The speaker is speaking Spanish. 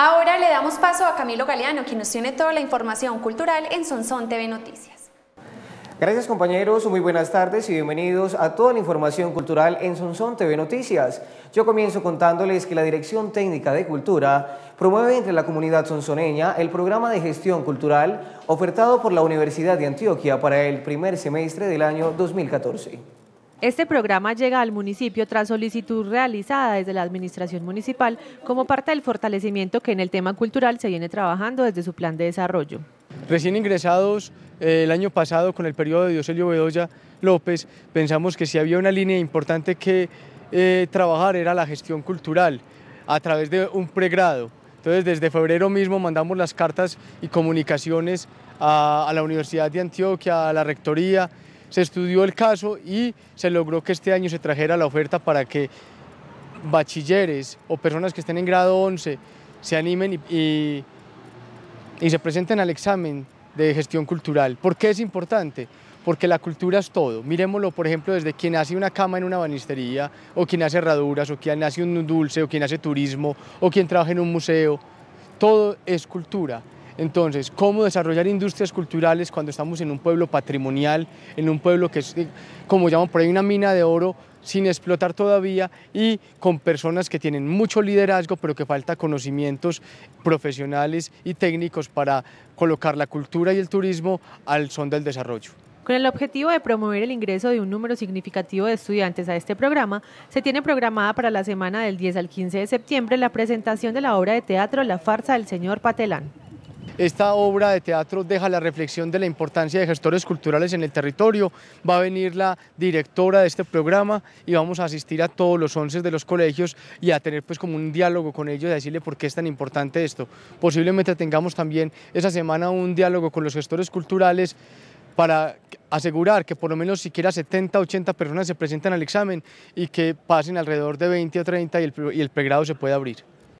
Ahora le damos paso a Camilo Galeano, quien nos tiene toda la información cultural en Sonson TV Noticias. Gracias compañeros, muy buenas tardes y bienvenidos a toda la información cultural en Sonson TV Noticias. Yo comienzo contándoles que la Dirección Técnica de Cultura promueve entre la comunidad sonsoneña el programa de gestión cultural ofertado por la Universidad de Antioquia para el primer semestre del año 2014. Este programa llega al municipio tras solicitud realizada desde la Administración Municipal como parte del fortalecimiento que en el tema cultural se viene trabajando desde su plan de desarrollo. Recién ingresados eh, el año pasado con el periodo de Dioselio Bedoya López, pensamos que si había una línea importante que eh, trabajar era la gestión cultural a través de un pregrado. Entonces desde febrero mismo mandamos las cartas y comunicaciones a la Universidad de Antioquia, a la Rectoría, se estudió el caso y se logró que este año se trajera la oferta para que bachilleres o personas que estén en grado 11 se animen y, se presenten al examen de gestión cultural. ¿Por qué es importante? porque la cultura es todo. Miremoslo, por ejemplo, desde quien hace una cama en una banistería, o quien hace herraduras, o quien hace un dulce, o quien hace turismo, o quien trabaja en un museo. Todo es cultura. Entonces, ¿cómo desarrollar industrias culturales cuando estamos en un pueblo patrimonial, en un pueblo que es, como llaman por ahí, una mina de oro sin explotar todavía y con personas que tienen mucho liderazgo, pero que falta conocimientos profesionales y técnicos para colocar la cultura y el turismo al son del desarrollo? Con el objetivo de promover el ingreso de un número significativo de estudiantes a este programa, se tiene programada para la semana del 10 al 15 de septiembre la presentación de la obra de teatro La farsa del señor Patelán. Esta obra de teatro deja la reflexión de la importancia de gestores culturales en el territorio. Va a venir la directora de este programa y vamos a asistir a todos los 11 de los colegios y a tener pues como un diálogo con ellos, a decirle por qué es tan importante esto. Posiblemente tengamos también esa semana un diálogo con los gestores culturales para asegurar que por lo menos siquiera 70, 80 personas se presenten al examen y que pasen alrededor de 20 o 30 y el pregrado se pueda abrir.